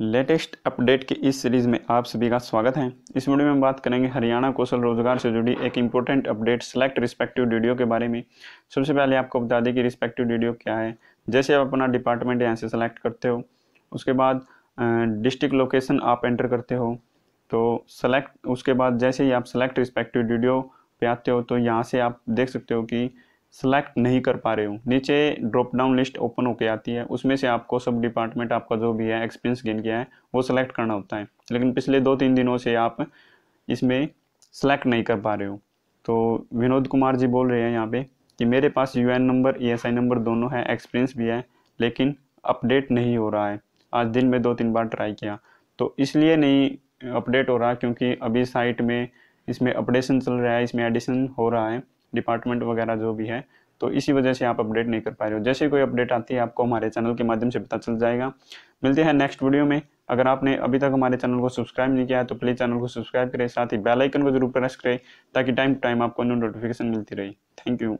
latest update की इस series में आप सभी का स्वागत है इस वीडियो में हम बात करेंगे हरियाणा कौशल रोजगार से जुड़ी एक important update select respective video के बारे में सबसे पहले आपको बता दें कि रिस्पेक्टिव डीडियो क्या है जैसे आप अपना डिपार्टमेंट यहाँ से सेलेक्ट करते हो उसके बाद डिस्ट्रिक्ट लोकेशन आप एंटर करते हो तो सेलेक्ट उसके बाद जैसे ही आप सेलेक्ट रिस्पेक्टिव डीडियो पे आते हो तो यहाँ से आप देख सकते हो कि सेलेक्ट नहीं कर पा रहे हो नीचे ड्रॉप डाउन लिस्ट ओपन होके आती है उसमें से आपको सब डिपार्टमेंट आपका जो भी है एक्सपीरियंस गेन किया है वो सेलेक्ट करना होता है लेकिन पिछले दो तीन दिनों से आप इसमें सेलेक्ट नहीं कर पा रहे हो तो विनोद कुमार जी बोल रहे हैं यहाँ पे कि मेरे पास यू नंबर ई नंबर दोनों है एक्सपीरियंस भी है लेकिन अपडेट नहीं हो रहा है आज दिन में दो तीन बार ट्राई किया तो इसलिए नहीं अपडेट हो रहा क्योंकि अभी साइट में इसमें अपडेशन चल रहा है इसमें एडिशन हो रहा है डिपार्टमेंट वगैरह जो भी है तो इसी वजह से आप अपडेट नहीं कर पा रहे हो जैसे कोई अपडेट आती है आपको हमारे चैनल के माध्यम से पता चल जाएगा मिलते हैं नेक्स्ट वीडियो में अगर आपने अभी तक हमारे चैनल को सब्सक्राइब नहीं किया है तो प्लीज़ चैनल को सब्सक्राइब करें साथ ही बेल आइकन को जरूर प्रेस करें ताकि टाइम टू टाइम आपको नोटिफिकेशन मिलती रहे थैंक यू